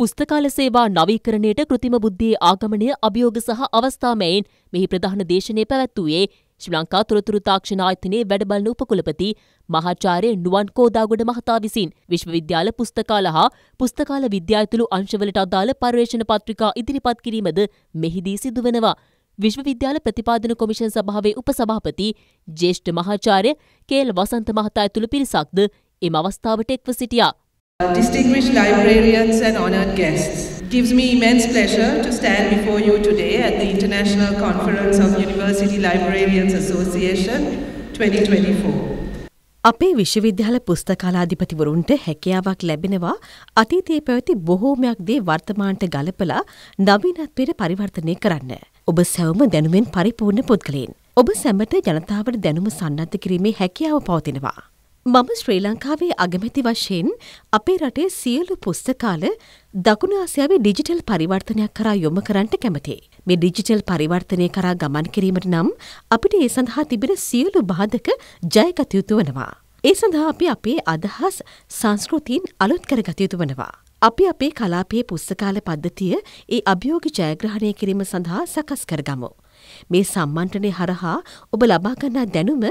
පුස්තකාල සේවා නවීකරණයට කෘතිම බුද්ධියේ ආගමනය අභියෝග සහ අවස්ථාමයෙන් මෙහි ප්‍රධාන දේශනය පැවැත්වූයේ ශ්‍රී ලංකා තොරතුරු තාක්ෂණ ආයතනයේ වැඩබලන උපකුලපති මහාචාර්ය නුවන් කෝදාගොඩ මහතා විසින් විශ්වවිද්‍යාල පුස්තකාල හා පුස්තකාල විද්‍යායතුළු අංශවලට අදාළ පර්යේෂණ පත්‍රිකා ඉදිරිපත් කිරීමද මෙහිදී සිදුවනවා. විශ්වවිද්‍යාල ප්‍රතිපාදන කොමිෂන් සභාවේ උපසභාපති ජේෂ්ඨ මහාචාර්ය කේල් වසන්ත මහතා ඇතුළු පිරිසක්ද එම අවස්ථාවට එක්ව සිටියා. Distinguished librarians and honored guests, it gives me immense pleasure to stand before you today at the International Conference of University Librarians Association 2024. අපේ විශ්වවිද්‍යාල පුස්තකාලාධිපතිවරුන්ට හැකියාවක් ලැබෙනවා අතීතයේ පැවති බොහෝමයක් දේ වර්තමානට ගලපලා නවීනත්වයට පරිවර්තනය කරන්න. ඔබ සැවම දැනුමෙන් පරිපූර්ණ පුද්ගලයෙන්. ඔබ සැමට ජනතාවට දැනුම සන්නත්ත කිරීමේ හැකියාව පවතිනවා. මම ශ්‍රී ලංකාවේ අගමැති වශයෙන් අපේ රටේ සියලු පුස්තකාල දකුණ ආසියාවේ ඩිජිටල් පරිවර්තනයක් කරා යොමු කරන්නට කැමතියි. මේ ඩිජිටල් පරිවර්තනය කරා ගමන් කිරීමට නම් අපිට ඒ සඳහා තිබෙන සියලු බාධක ජයගත යුතු වනවා. ඒ සඳහා අපි අපේ අදහස් සංස්කෘතින් අලුත් කරගත යුතු වනවා. අපි අපේ කලාපයේ පුස්තකාල පද්ධතිය ඒ අභියෝග ජයග්‍රහණය කිරීම සඳහා සකස් කරගමු. මේ සම්මන්ත්‍රණය හරහා ඔබ ලබා ගන්නා දැනුම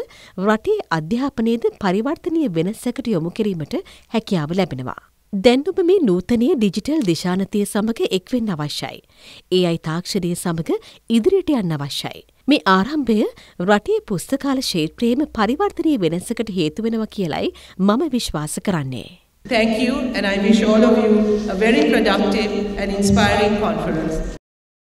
රටේ අධ්‍යාපනයේද පරිවර්තනීය වෙනසකට යොමු කිරීමට හැකියාව ලැබෙනවා. දැන් ඔබ මේ නූතනය ඩිජිටල් දිශානතිය සමඟ එක්වෙන්න අවශ්‍යයි. ඒ අයි තාක්ෂණය සමඟ ඉදිරියට යන්න අවශ්‍යයි. මේ ආරම්භය රටේ පුස්තකාල ශේත්‍රයේම පරිවර්තනය වෙනසකට හේතුවෙනවා කියලයි මම විශ්වාස කරන්නේ. Thank you and I wish all of you a very productive and inspiring conference.